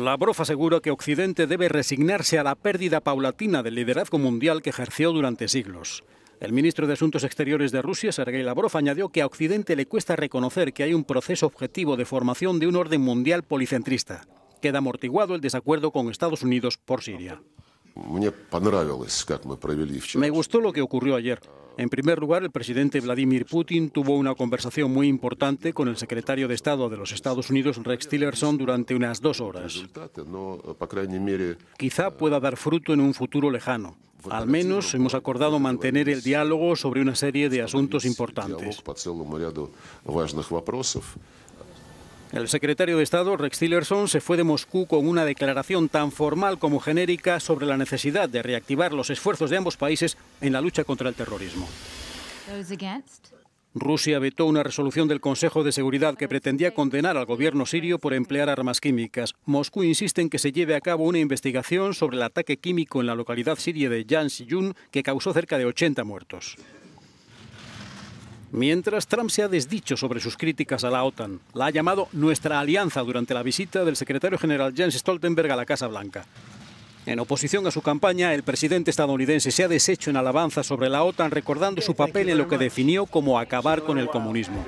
Lavrov asegura que Occidente debe resignarse a la pérdida paulatina del liderazgo mundial que ejerció durante siglos. El ministro de Asuntos Exteriores de Rusia, Sergei Lavrov, añadió que a Occidente le cuesta reconocer que hay un proceso objetivo de formación de un orden mundial policentrista. Queda amortiguado el desacuerdo con Estados Unidos por Siria. Me gustó lo que ocurrió ayer. En primer lugar, el presidente Vladimir Putin tuvo una conversación muy importante con el secretario de Estado de los Estados Unidos, Rex Tillerson, durante unas dos horas. Quizá pueda dar fruto en un futuro lejano. Al menos hemos acordado mantener el diálogo sobre una serie de asuntos importantes. El secretario de Estado, Rex Tillerson, se fue de Moscú con una declaración tan formal como genérica sobre la necesidad de reactivar los esfuerzos de ambos países en la lucha contra el terrorismo. Rusia vetó una resolución del Consejo de Seguridad que pretendía condenar al gobierno sirio por emplear armas químicas. Moscú insiste en que se lleve a cabo una investigación sobre el ataque químico en la localidad siria de Jansh-Yun, que causó cerca de 80 muertos. Mientras Trump se ha desdicho sobre sus críticas a la OTAN, la ha llamado nuestra alianza durante la visita del secretario general Jens Stoltenberg a la Casa Blanca. En oposición a su campaña, el presidente estadounidense se ha deshecho en alabanza sobre la OTAN, recordando su papel en lo que definió como acabar con el comunismo.